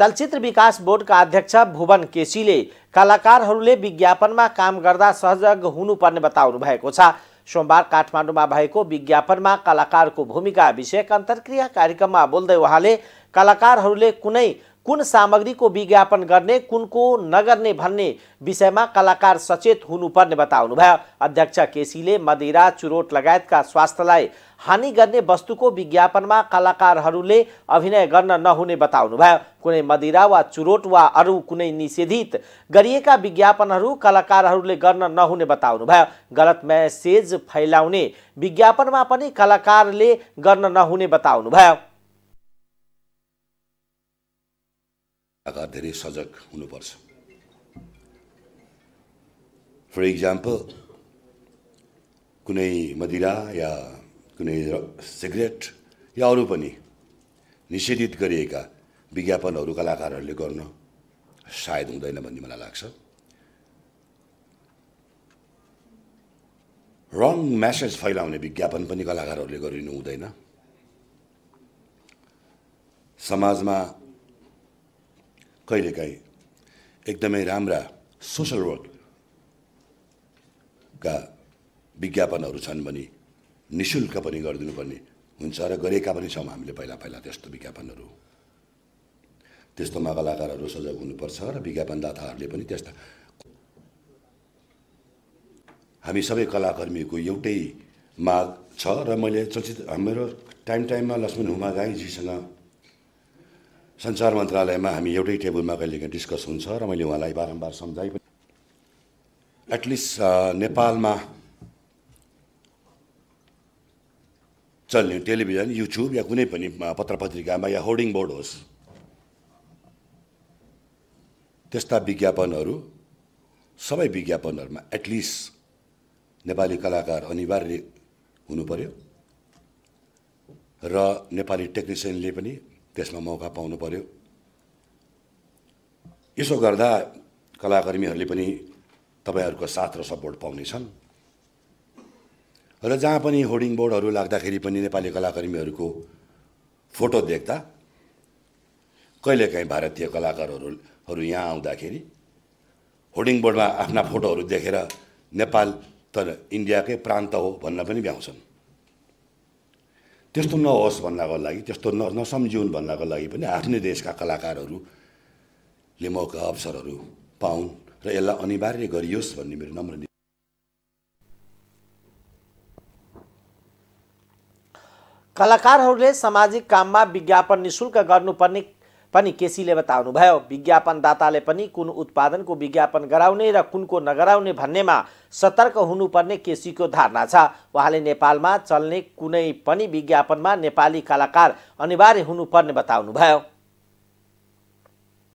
चलचित्र विकास बोर्डका अध्यक्ष भुवन केसीले कलाकारहरूले विज्ञापनमा काम गर्दा सहजग हुनुपर्ने बताउनु भएको छ सोमबार काठमाडौँमा भएको विज्ञापनमा कलाकारको भूमिका विषयक अन्तर्क्रिया कार्यक्रममा बोल्दै उहाँले कलाकारहरूले कुनै कुन सामग्रीको विज्ञापन गर्ने कुनको नगर्ने भन्ने विषयमा कलाकार सचेत हुनुपर्ने बताउनुभयो अध्यक्ष केसीले मदिरा चुरोट लगायतका स्वास्थ्यलाई हानि गर्ने वस्तुको विज्ञापनमा कलाकारहरूले अभिनय गर्न नहुने बताउनुभयो कुनै मदिरा वा चुरोट वा अरू कुनै निषेधित गरिएका विज्ञापनहरू कलाकारहरूले गर्न नहुने बताउनुभयो गलत म्यासेज फैलाउने विज्ञापनमा पनि कलाकारले गर्न नहुने बताउनुभयो आकार धेरै सजग हुनुपर्छ फर इक्जाम्पल कुनै मदिरा या कुनै सिगरेट या अरू पनि निषेधित गरिएका विज्ञापनहरू कलाकारहरूले गर्न सायद हुँदैन भन्ने मलाई लाग्छ रङ म्यासेज फैलाउने विज्ञापन पनि कलाकारहरूले गरिनु हुँदैन समाजमा कहिलेकाहीँ एकदमै राम्रा सोसल वर्कका विज्ञापनहरू छन् भने निशुल्क शुल्क पनि गरिदिनुपर्ने हुन्छ र गरेका पनि छौँ हामीले पहिला पहिला त्यस्तो विज्ञापनहरू त्यस्तोमा कलाकारहरू सजग हुनुपर्छ र विज्ञापनदाताहरूले पनि त्यस्ता हामी सबै कलाकर्मीको एउटै माग छ र मैले चलचित्र हाम्रो टाइम टाइममा लक्ष्मण हुमा गाईजीसँग सञ्चार मन्त्रालयमा हामी एउटै टेबलमा कहिलेकाहीँ डिस्कस हुन्छ र मैले उहाँलाई बारम्बार सम्झाइ पनि एटलिस्ट uh, नेपालमा चल्ने टेलिभिजन युट्युब या कुनै पनि uh, पत्र पत्रिकामा या होर्डिङ बोर्ड होस् त्यस्ता विज्ञापनहरू सबै विज्ञापनहरूमा एटलिस्ट नेपाली कलाकार अनिवार्य हुनु पर्यो र नेपाली टेक्निसियनले पनि त्यसमा मौका पाउनु पर्यो यसो गर्दा कलाकर्मीहरूले पनि तपाईँहरूको साथ र सपोर्ट पाउनेछन् र जहाँ पनि होर्डिङ बोर्डहरू लाग्दाखेरि पनि नेपाली कलाकर्मीहरूको फोटो देख्दा कहिलेकाहीँ भारतीय कलाकारहरू यहाँ आउँदाखेरि होर्डिङ बोर्डमा आफ्ना फोटोहरू देखेर नेपाल तर इन्डियाकै प्रान्त हो भन्न पनि भ्याउँछन् त्यस्तो नहोस् भन्नको लागि त्यस्तो न नसम्झिउन् भन्नको लागि पनि आफ्नै देशका कलाकारहरूले मौका अवसरहरू पाउन् र यसलाई अनिवार्य गरियोस् भन्ने मेरो नम्र कलाकारहरूले सामाजिक काममा विज्ञापन निशुल्क गर्नुपर्ने पनि केसीले बताउनुभयो विज्ञापनदाताले पनि कुन उत्पादनको विज्ञापन गराउने र कुनको नगराउने भन्नेमा सतर्क हुनुपर्ने केसीको धारणा छ उहाँले नेपालमा चल्ने कुनै पनि विज्ञापनमा नेपाली कलाकार अनिवार्य हुनुपर्ने बताउनुभयो